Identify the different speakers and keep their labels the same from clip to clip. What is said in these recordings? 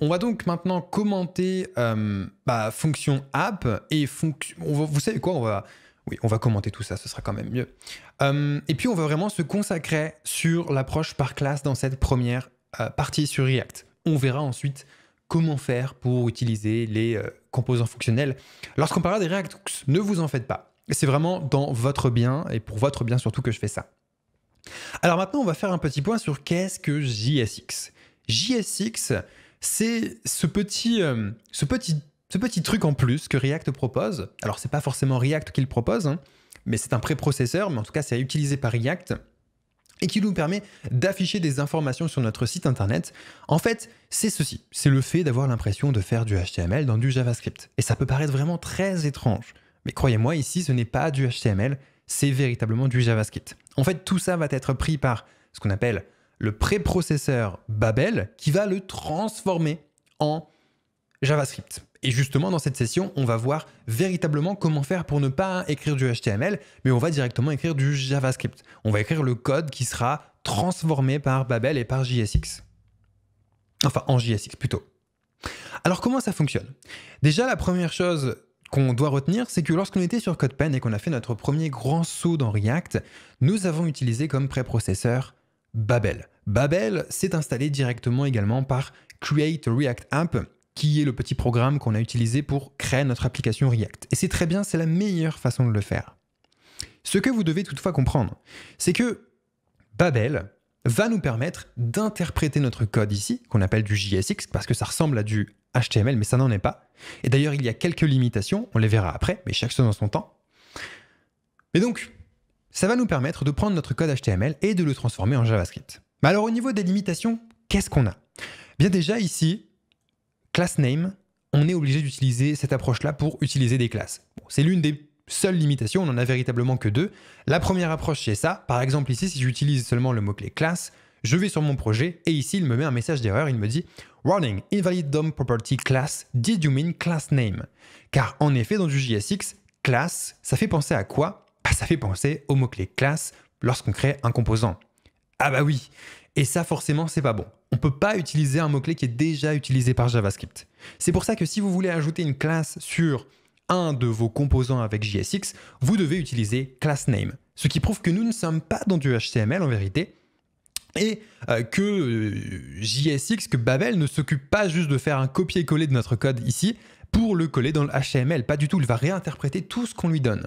Speaker 1: On va donc maintenant commenter euh, bah, fonction app et fonction. Vous savez quoi On va oui, on va commenter tout ça, ce sera quand même mieux. Euh, et puis on va vraiment se consacrer sur l'approche par classe dans cette première euh, partie sur React. On verra ensuite comment faire pour utiliser les composants fonctionnels. Lorsqu'on parlera des React ne vous en faites pas. C'est vraiment dans votre bien et pour votre bien surtout que je fais ça. Alors maintenant, on va faire un petit point sur qu'est-ce que JSX. JSX, c'est ce petit, euh, ce, petit, ce petit truc en plus que React propose. Alors, c'est pas forcément React qui le propose, hein, mais c'est un préprocesseur, mais en tout cas, c'est utilisé par React et qui nous permet d'afficher des informations sur notre site internet. En fait, c'est ceci, c'est le fait d'avoir l'impression de faire du HTML dans du JavaScript. Et ça peut paraître vraiment très étrange, mais croyez-moi, ici, ce n'est pas du HTML, c'est véritablement du JavaScript. En fait, tout ça va être pris par ce qu'on appelle le préprocesseur Babel qui va le transformer en JavaScript. Et justement, dans cette session, on va voir véritablement comment faire pour ne pas écrire du HTML, mais on va directement écrire du JavaScript. On va écrire le code qui sera transformé par Babel et par JSX. Enfin, en JSX plutôt. Alors comment ça fonctionne Déjà, la première chose qu'on doit retenir, c'est que lorsqu'on était sur CodePen et qu'on a fait notre premier grand saut dans React, nous avons utilisé comme préprocesseur Babel. Babel s'est installé directement également par Create React App, qui est le petit programme qu'on a utilisé pour créer notre application React. Et c'est très bien, c'est la meilleure façon de le faire. Ce que vous devez toutefois comprendre, c'est que Babel va nous permettre d'interpréter notre code ici, qu'on appelle du JSX, parce que ça ressemble à du HTML, mais ça n'en est pas. Et d'ailleurs, il y a quelques limitations, on les verra après, mais chaque chose dans son temps. Mais donc, ça va nous permettre de prendre notre code HTML et de le transformer en JavaScript. Mais alors au niveau des limitations, qu'est-ce qu'on a Bien déjà ici, class name, on est obligé d'utiliser cette approche-là pour utiliser des classes. c'est l'une des seules limitations, on n'en a véritablement que deux. La première approche, c'est ça. Par exemple ici, si j'utilise seulement le mot-clé class, je vais sur mon projet et ici, il me met un message d'erreur, il me dit « Warning, invalid DOM property class, did you mean class name ?» Car en effet, dans du JSX, class, ça fait penser à quoi ça fait penser au mot-clé classe lorsqu'on crée un composant. Ah bah oui Et ça forcément c'est pas bon. On peut pas utiliser un mot-clé qui est déjà utilisé par JavaScript. C'est pour ça que si vous voulez ajouter une classe sur un de vos composants avec JSX, vous devez utiliser class name. Ce qui prouve que nous ne sommes pas dans du HTML en vérité, et euh, que euh, JSX, que Babel ne s'occupe pas juste de faire un copier-coller de notre code ici pour le coller dans le HTML. Pas du tout, il va réinterpréter tout ce qu'on lui donne.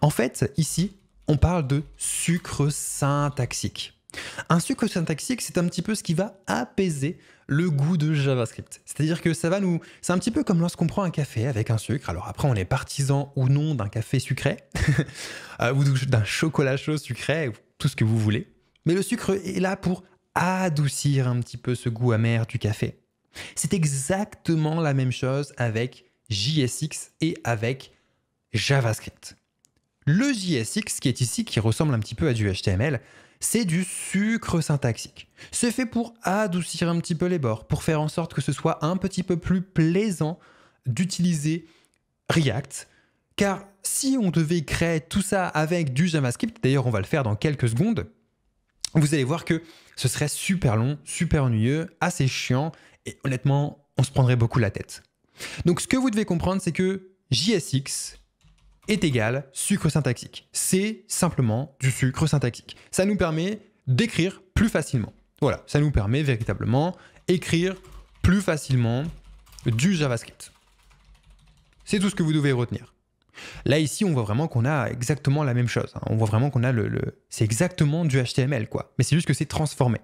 Speaker 1: En fait, ici, on parle de sucre syntaxique. Un sucre syntaxique, c'est un petit peu ce qui va apaiser le goût de JavaScript. C'est-à-dire que ça va nous... C'est un petit peu comme lorsqu'on prend un café avec un sucre. Alors après, on est partisan ou non d'un café sucré, euh, ou d'un chocolat chaud sucré, tout ce que vous voulez. Mais le sucre est là pour adoucir un petit peu ce goût amer du café. C'est exactement la même chose avec JSX et avec JavaScript. Le JSX qui est ici, qui ressemble un petit peu à du HTML, c'est du sucre syntaxique. C'est fait pour adoucir un petit peu les bords, pour faire en sorte que ce soit un petit peu plus plaisant d'utiliser React, car si on devait créer tout ça avec du JavaScript, d'ailleurs on va le faire dans quelques secondes, vous allez voir que ce serait super long, super ennuyeux, assez chiant, et honnêtement, on se prendrait beaucoup la tête. Donc ce que vous devez comprendre, c'est que JSX, est égal sucre syntaxique. C'est simplement du sucre syntaxique. Ça nous permet d'écrire plus facilement. Voilà, ça nous permet véritablement écrire plus facilement du JavaScript. C'est tout ce que vous devez retenir. Là, ici, on voit vraiment qu'on a exactement la même chose. Hein. On voit vraiment qu'on a le. C'est exactement du HTML, quoi. Mais c'est juste que c'est transformé.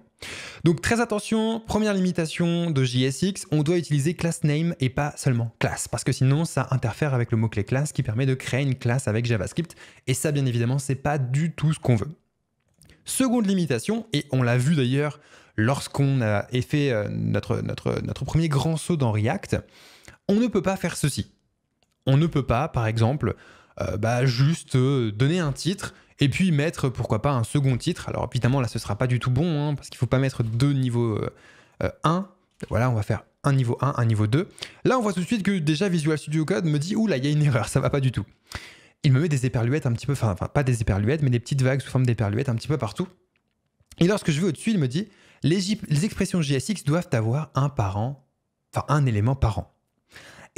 Speaker 1: Donc, très attention, première limitation de JSX, on doit utiliser class name et pas seulement class, parce que sinon, ça interfère avec le mot-clé class qui permet de créer une classe avec JavaScript. Et ça, bien évidemment, c'est pas du tout ce qu'on veut. Seconde limitation, et on l'a vu d'ailleurs lorsqu'on a fait euh, notre premier grand saut dans React, on ne peut pas faire ceci. On ne peut pas, par exemple, euh, bah, juste euh, donner un titre et puis mettre, pourquoi pas, un second titre. Alors évidemment, là, ce sera pas du tout bon, hein, parce qu'il faut pas mettre deux niveaux 1. Euh, voilà, on va faire un niveau 1, un niveau 2. Là, on voit tout de suite que déjà Visual Studio Code me dit « Ouh là, il y a une erreur, ça ne va pas du tout ». Il me met des éperluettes un petit peu, enfin pas des éperluettes, mais des petites vagues sous forme d'éperluettes un petit peu partout. Et lorsque je vais au-dessus, il me dit les, expressions JSX doivent avoir un parent, enfin un élément parent. »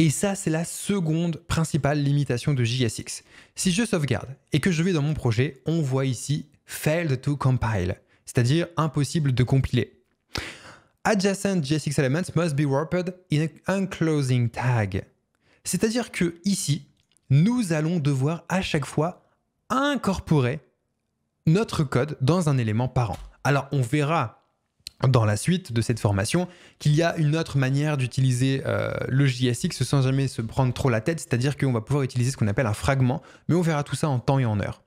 Speaker 1: Et ça, c'est la seconde principale limitation de JSX. Si je sauvegarde et que je vais dans mon projet, on voit ici failed to compile, c'est-à-dire impossible de compiler. Adjacent JSX elements must be wrapped in an enclosing tag. C'est-à-dire que ici, nous allons devoir à chaque fois incorporer notre code dans un élément parent. Alors on verra dans la suite de cette formation qu'il y a une autre manière d'utiliser euh, le JSX sans jamais se prendre trop la tête, c'est-à-dire qu'on va pouvoir utiliser ce qu'on appelle un fragment, mais on verra tout ça en temps et en heure.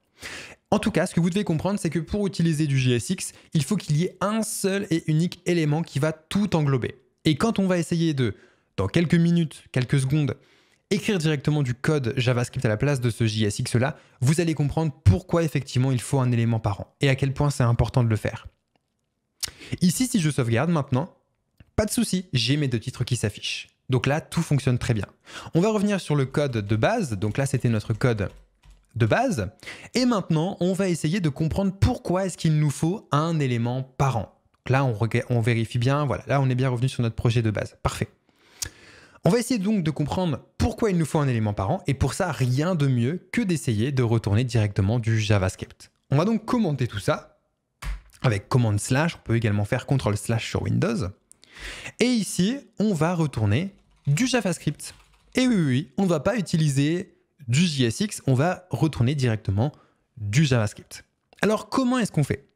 Speaker 1: En tout cas, ce que vous devez comprendre, c'est que pour utiliser du JSX, il faut qu'il y ait un seul et unique élément qui va tout englober. Et quand on va essayer de, dans quelques minutes, quelques secondes, écrire directement du code JavaScript à la place de ce JSX-là, vous allez comprendre pourquoi effectivement il faut un élément parent et à quel point c'est important de le faire. Ici, si je sauvegarde maintenant, pas de souci, j'ai mes deux titres qui s'affichent. Donc là, tout fonctionne très bien. On va revenir sur le code de base. Donc là, c'était notre code de base. Et maintenant, on va essayer de comprendre pourquoi est-ce qu'il nous faut un élément parent. là, on, vérifie bien. Voilà, là, on est bien revenu sur notre projet de base. Parfait. On va essayer donc de comprendre pourquoi il nous faut un élément parent. Et pour ça, rien de mieux que d'essayer de retourner directement du JavaScript. On va donc commenter tout ça. Avec Command slash, on peut également faire Control slash sur Windows. Et ici, on va retourner du JavaScript. Et oui, oui, oui on ne va pas utiliser du JSX, on va retourner directement du JavaScript. Alors, comment est-ce qu'on fait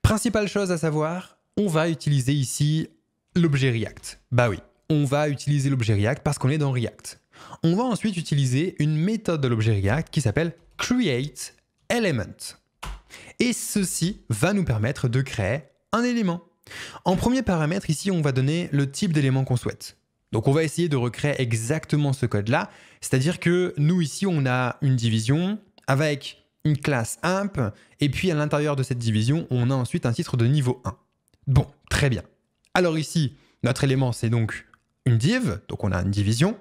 Speaker 1: Principale chose à savoir, on va utiliser ici l'objet React. Bah oui, on va utiliser l'objet React parce qu'on est dans React. On va ensuite utiliser une méthode de l'objet React qui s'appelle createElement. Et ceci va nous permettre de créer un élément. En premier paramètre, ici, on va donner le type d'élément qu'on souhaite. Donc on va essayer de recréer exactement ce code-là, c'est-à-dire que nous ici, on a une division avec une classe imp, et puis à l'intérieur de cette division, on a ensuite un titre de niveau 1. Bon, très bien. Alors ici, notre élément, c'est donc une div, donc on a une division.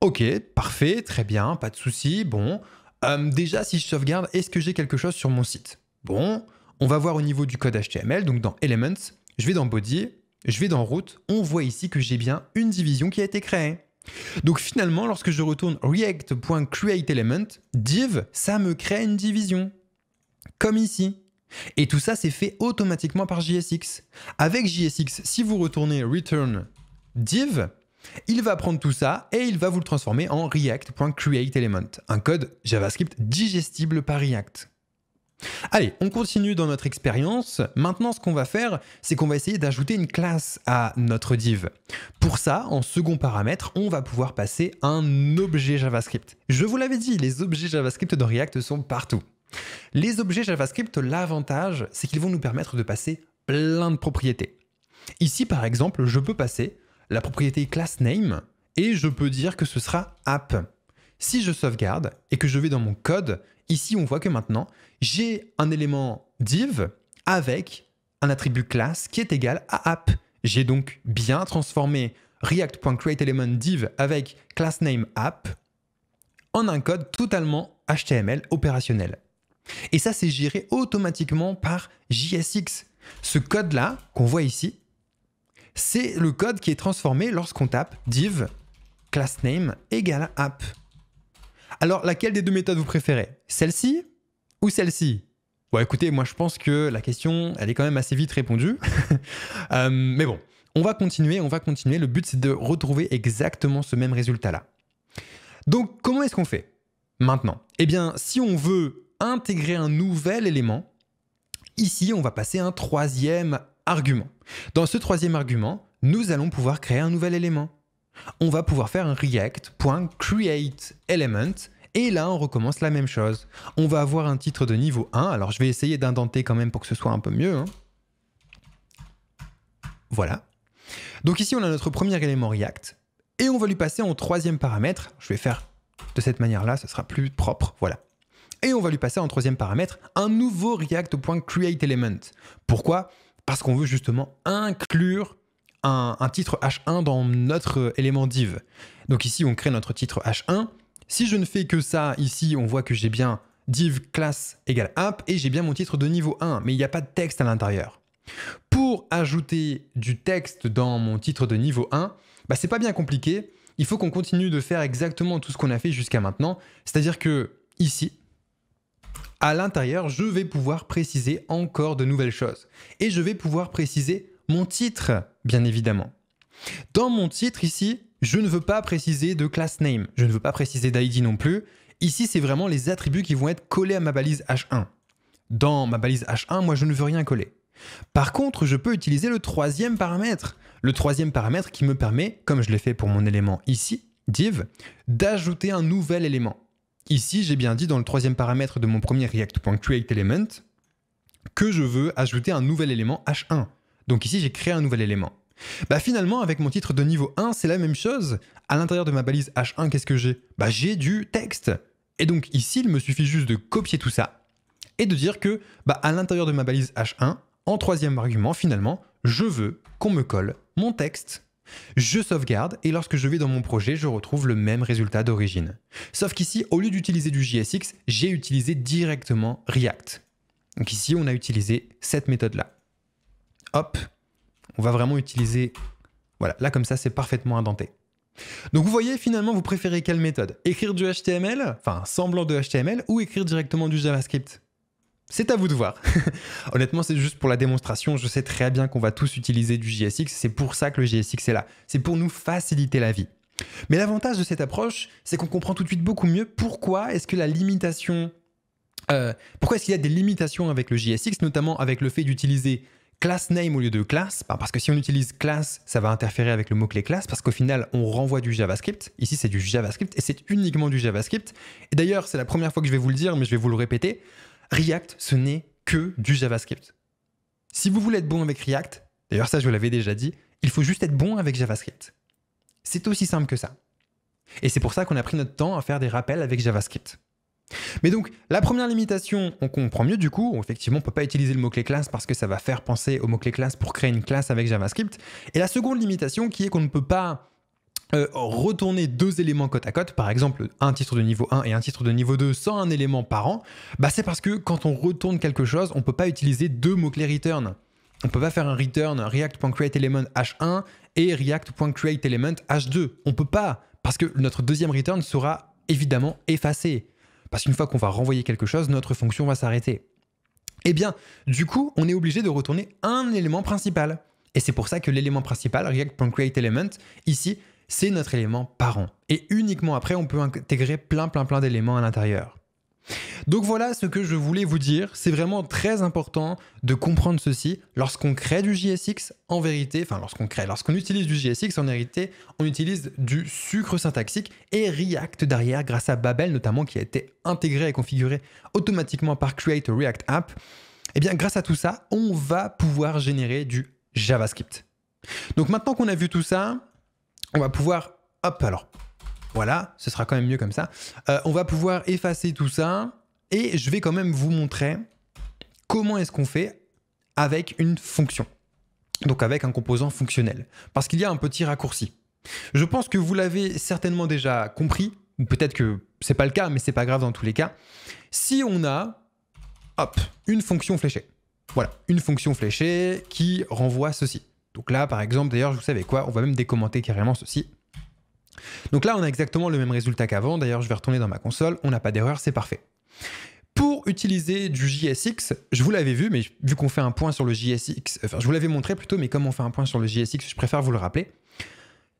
Speaker 1: Ok, parfait, très bien, pas de souci, bon, euh, déjà, si je sauvegarde, est-ce que j'ai quelque chose sur mon site Bon, on va voir au niveau du code HTML, donc dans Elements, je vais dans Body, je vais dans Route, on voit ici que j'ai bien une division qui a été créée. Donc finalement, lorsque je retourne react.createElement, div, ça me crée une division. Comme ici. Et tout ça, c'est fait automatiquement par JSX. Avec JSX, si vous retournez return div, il va prendre tout ça et il va vous le transformer en react.createElement, un code JavaScript digestible par React. Allez, on continue dans notre expérience. Maintenant, ce qu'on va faire, c'est qu'on va essayer d'ajouter une classe à notre div. Pour ça, en second paramètre, on va pouvoir passer un objet JavaScript. Je vous l'avais dit, les objets JavaScript dans React sont partout. Les objets JavaScript, l'avantage, c'est qu'ils vont nous permettre de passer plein de propriétés. Ici, par exemple, je peux passer la propriété class name et je peux dire que ce sera app. Si je sauvegarde et que je vais dans mon code, ici on voit que maintenant j'ai un élément div avec un attribut class qui est égal à app. J'ai donc bien transformé react.createElementDiv div avec class name app en un code totalement HTML opérationnel. Et ça, c'est géré automatiquement par JSX. Ce code-là, qu'on voit ici, c'est le code qui est transformé lorsqu'on tape div class name égale app. Alors, laquelle des deux méthodes vous préférez Celle-ci ou celle-ci Bon, écoutez, moi je pense que la question, elle est quand même assez vite répondue. Euh, mais bon, on va continuer, on va continuer. Le but, c'est de retrouver exactement ce même résultat-là. Donc, comment est-ce qu'on fait maintenant Eh bien, si on veut intégrer un nouvel élément, ici, on va passer un troisième argument. Dans ce troisième argument, nous allons pouvoir créer un nouvel élément. On va pouvoir faire un react.createElement et là, on recommence la même chose. On va avoir un titre de niveau 1. Alors, je vais essayer d'indenter quand même pour que ce soit un peu mieux. Hein. Voilà. Donc ici, on a notre premier élément React. Et on va lui passer en troisième paramètre. Je vais faire de cette manière-là, ce sera plus propre. Voilà. Et on va lui passer en troisième paramètre un nouveau React.createElement. Pourquoi parce qu'on veut justement inclure un, titre H1 dans notre euh, élément div. Donc ici, on crée notre titre H1. Si je ne fais que ça, ici, on voit que j'ai bien div class égale app et j'ai bien mon titre de niveau 1, mais il n'y a pas de texte à l'intérieur. Pour ajouter du texte dans mon titre de niveau 1, bah, c'est pas bien compliqué. Il faut qu'on continue de faire exactement tout ce qu'on a fait jusqu'à maintenant. C'est-à-dire que ici, à l'intérieur, je vais pouvoir préciser encore de nouvelles choses. Et je vais pouvoir préciser mon titre, bien évidemment. Dans mon titre ici, je ne veux pas préciser de class name, je ne veux pas préciser d'ID non plus. Ici, c'est vraiment les attributs qui vont être collés à ma balise H1. Dans ma balise H1, moi, je ne veux rien coller. Par contre, je peux utiliser le troisième paramètre. Le troisième paramètre qui me permet, comme je l'ai fait pour mon élément ici, div, d'ajouter un nouvel élément. Ici, j'ai bien dit dans le troisième paramètre de mon premier React.CreateElement que je veux ajouter un nouvel élément H1. Donc ici, j'ai créé un nouvel élément. Bah finalement, avec mon titre de niveau 1, c'est la même chose. À l'intérieur de ma balise H1, qu'est-ce que j'ai Bah j'ai du texte. Et donc ici, il me suffit juste de copier tout ça et de dire que bah, à l'intérieur de ma balise H1, en troisième argument, finalement, je veux qu'on me colle mon texte. Je sauvegarde et lorsque je vais dans mon projet, je retrouve le même résultat d'origine. Sauf qu'ici, au lieu d'utiliser du JSX, j'ai utilisé directement React. Donc ici, on a utilisé cette méthode-là. Hop, on va vraiment utiliser... Voilà, là comme ça, c'est parfaitement indenté. Donc vous voyez, finalement, vous préférez quelle méthode Écrire du HTML, enfin semblant de HTML, ou écrire directement du JavaScript c'est à vous de voir. Honnêtement, c'est juste pour la démonstration. Je sais très bien qu'on va tous utiliser du JSX. C'est pour ça que le JSX est là. C'est pour nous faciliter la vie. Mais l'avantage de cette approche, c'est qu'on comprend tout de suite beaucoup mieux pourquoi est-ce que la limitation... Euh, pourquoi qu'il y a des limitations avec le JSX, notamment avec le fait d'utiliser class name au lieu de class. Bah, parce que si on utilise class, ça va interférer avec le mot-clé class parce qu'au final, on renvoie du JavaScript. Ici, c'est du JavaScript, et c'est uniquement du JavaScript. Et d'ailleurs, c'est la première fois que je vais vous le dire, mais je vais vous le répéter. React, ce n'est que du JavaScript. Si vous voulez être bon avec React, d'ailleurs ça je vous l'avais déjà dit, il faut juste être bon avec JavaScript. C'est aussi simple que ça. Et c'est pour ça qu'on a pris notre temps à faire des rappels avec JavaScript. Mais donc, la première limitation, on comprend mieux du coup, effectivement on ne peut pas utiliser le mot-clé classe parce que ça va faire penser au mot-clé classe pour créer une classe avec JavaScript. Et la seconde limitation qui est qu'on ne peut pas euh, retourner deux éléments côte à côte, par exemple un titre de niveau 1 et un titre de niveau 2 sans un élément par an, bah c'est parce que quand on retourne quelque chose, on peut pas utiliser deux mots-clés return. On peut pas faire un return react.createElement h1 et react.createElement h2. On peut pas, parce que notre deuxième return sera évidemment effacé. Parce qu'une fois qu'on va renvoyer quelque chose, notre fonction va s'arrêter. Eh bien, du coup, on est obligé de retourner un élément principal. Et c'est pour ça que l'élément principal, react.createElement, ici, c'est notre élément parent. Et uniquement après, on peut intégrer plein, plein, plein d'éléments à l'intérieur. Donc voilà ce que je voulais vous dire. C'est vraiment très important de comprendre ceci. Lorsqu'on crée du JSX, en vérité, enfin lorsqu'on crée, lorsqu'on utilise du JSX, en vérité, on utilise du sucre syntaxique et React derrière grâce à Babel notamment qui a été intégré et configuré automatiquement par Create React App. Eh bien grâce à tout ça, on va pouvoir générer du JavaScript. Donc maintenant qu'on a vu tout ça, on va pouvoir, hop, alors, voilà, ce sera quand même mieux comme ça. Euh, on va pouvoir effacer tout ça et je vais quand même vous montrer comment est-ce qu'on fait avec une fonction. Donc avec un composant fonctionnel. Parce qu'il y a un petit raccourci. Je pense que vous l'avez certainement déjà compris, ou peut-être que c'est pas le cas, mais c'est pas grave dans tous les cas. Si on a, hop, une fonction fléchée. Voilà, une fonction fléchée qui renvoie ceci. Donc là, par exemple, d'ailleurs, vous savez quoi, on va même décommenter carrément ceci. Donc là, on a exactement le même résultat qu'avant. D'ailleurs, je vais retourner dans ma console. On n'a pas d'erreur, c'est parfait. Pour utiliser du JSX, je vous l'avais vu, mais vu qu'on fait un point sur le JSX, enfin, je vous l'avais montré plutôt, mais comme on fait un point sur le JSX, je préfère vous le rappeler.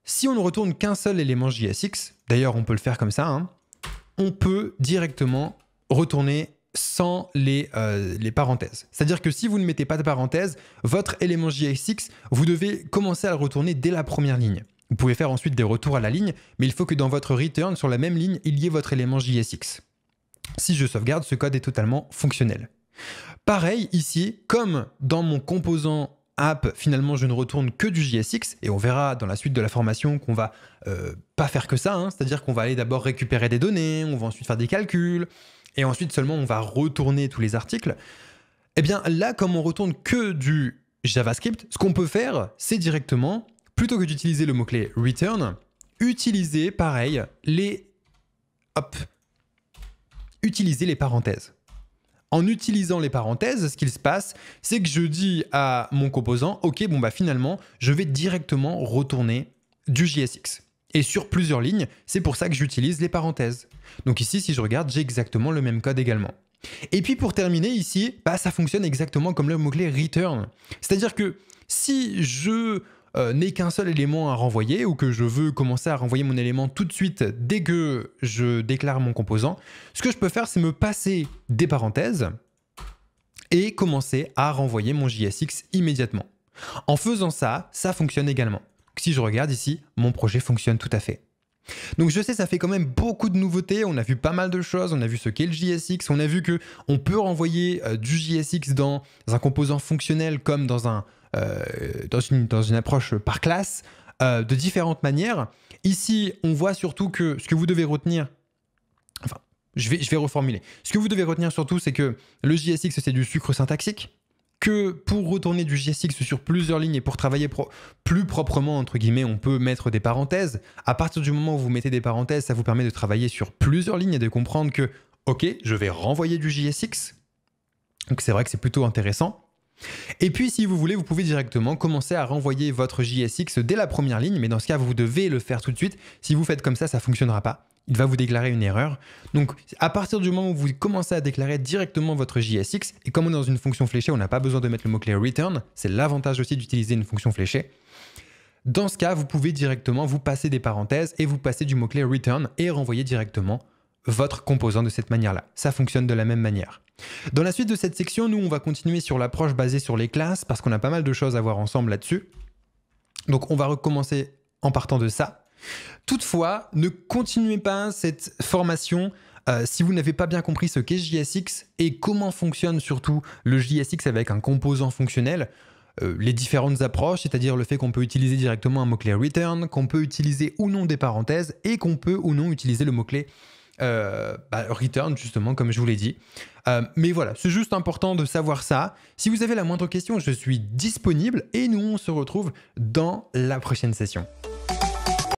Speaker 1: Si on ne retourne qu'un seul élément JSX, d'ailleurs, on peut le faire comme ça, hein, on peut directement retourner sans euh, les, parenthèses. C'est-à-dire que si vous ne mettez pas de parenthèse, votre élément JSX, vous devez commencer à le retourner dès la première ligne. Vous pouvez faire ensuite des retours à la ligne, mais il faut que dans votre return, sur la même ligne, il y ait votre élément JSX. Si je sauvegarde, ce code est totalement fonctionnel. Pareil ici, comme dans mon composant app, finalement, je ne retourne que du JSX, et on verra dans la suite de la formation qu'on va euh, pas faire que ça, hein. c'est-à-dire qu'on va aller d'abord récupérer des données, on va ensuite faire des calculs, et ensuite seulement on va retourner tous les articles, eh bien là, comme on retourne que du JavaScript, ce qu'on peut faire, c'est directement, plutôt que d'utiliser le mot-clé return, utiliser pareil les... Hop Utiliser les parenthèses. En utilisant les parenthèses, ce qu'il se passe, c'est que je dis à mon composant, ok, bon bah finalement, je vais directement retourner du JSX et sur plusieurs lignes, c'est pour ça que j'utilise les parenthèses. Donc ici, si je regarde, j'ai exactement le même code également. Et puis pour terminer ici, bah, ça fonctionne exactement comme le mot-clé return. C'est-à-dire que si je euh, n'ai qu'un seul élément à renvoyer ou que je veux commencer à renvoyer mon élément tout de suite dès que je déclare mon composant, ce que je peux faire, c'est me passer des parenthèses et commencer à renvoyer mon JSX immédiatement. En faisant ça, ça fonctionne également si je regarde ici, mon projet fonctionne tout à fait. Donc je sais, ça fait quand même beaucoup de nouveautés, on a vu pas mal de choses, on a vu ce qu'est le JSX, on a vu que on peut renvoyer euh, du JSX dans, un composant fonctionnel comme dans, un, euh, une, dans une approche par classe, euh, de différentes manières. Ici, on voit surtout que ce que vous devez retenir, enfin, je vais, je vais reformuler. Ce que vous devez retenir surtout, c'est que le JSX, c'est du sucre syntaxique que pour retourner du JSX sur plusieurs lignes et pour travailler plus proprement, entre guillemets, on peut mettre des parenthèses. À partir du moment où vous mettez des parenthèses, ça vous permet de travailler sur plusieurs lignes et de comprendre que, ok, je vais renvoyer du JSX. Donc c'est vrai que c'est plutôt intéressant. Et puis si vous voulez, vous pouvez directement commencer à renvoyer votre JSX dès la première ligne, mais dans ce cas, vous devez le faire tout de suite. Si vous faites comme ça, ça ne fonctionnera pas il va vous déclarer une erreur. Donc, à partir du moment où vous commencez à déclarer directement votre JSX, et comme on est dans une fonction fléchée, on n'a pas besoin de mettre le mot-clé return, c'est l'avantage aussi d'utiliser une fonction fléchée. Dans ce cas, vous pouvez directement vous passer des parenthèses et vous passer du mot-clé return et renvoyer directement votre composant de cette manière-là. Ça fonctionne de la même manière. Dans la suite de cette section, nous, on va continuer sur l'approche basée sur les classes parce qu'on a pas mal de choses à voir ensemble là-dessus. Donc, on va recommencer en partant de ça. Toutefois, ne continuez pas cette formation euh, si vous n'avez pas bien compris ce qu'est JSX et comment fonctionne surtout le JSX avec un composant fonctionnel, euh, les différentes approches, c'est-à-dire le fait qu'on peut utiliser directement un mot-clé return, qu'on peut utiliser ou non des parenthèses et qu'on peut ou non utiliser le mot-clé euh, bah, return, justement, comme je vous l'ai dit. mais voilà, c'est juste important de savoir ça. Si vous avez la moindre question, je suis disponible et nous, on se retrouve dans la prochaine session.